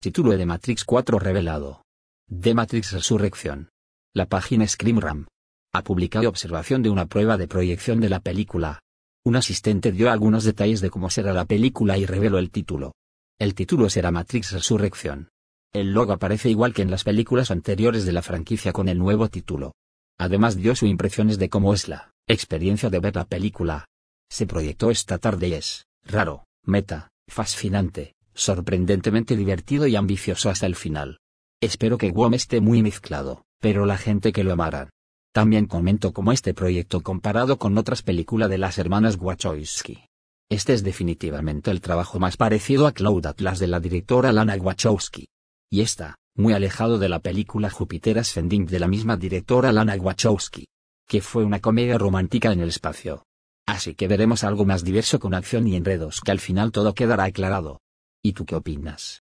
Título de Matrix 4 revelado. The Matrix Resurrección. La página ScreamRam. Ha publicado observación de una prueba de proyección de la película. Un asistente dio algunos detalles de cómo será la película y reveló el título. El título será Matrix Resurrección. El logo aparece igual que en las películas anteriores de la franquicia con el nuevo título. Además dio sus impresiones de cómo es la experiencia de ver la película. Se proyectó esta tarde y es, raro, meta, fascinante, sorprendentemente divertido y ambicioso hasta el final. Espero que Guam esté muy mezclado, pero la gente que lo amará. También comento cómo este proyecto comparado con otras películas de las hermanas Wachowski. Este es definitivamente el trabajo más parecido a Cloud Atlas de la directora Lana Wachowski. Y está, muy alejado de la película Jupiter Ascending de la misma directora Lana Wachowski. Que fue una comedia romántica en el espacio. Así que veremos algo más diverso con acción y enredos que al final todo quedará aclarado. ¿Y tú qué opinas?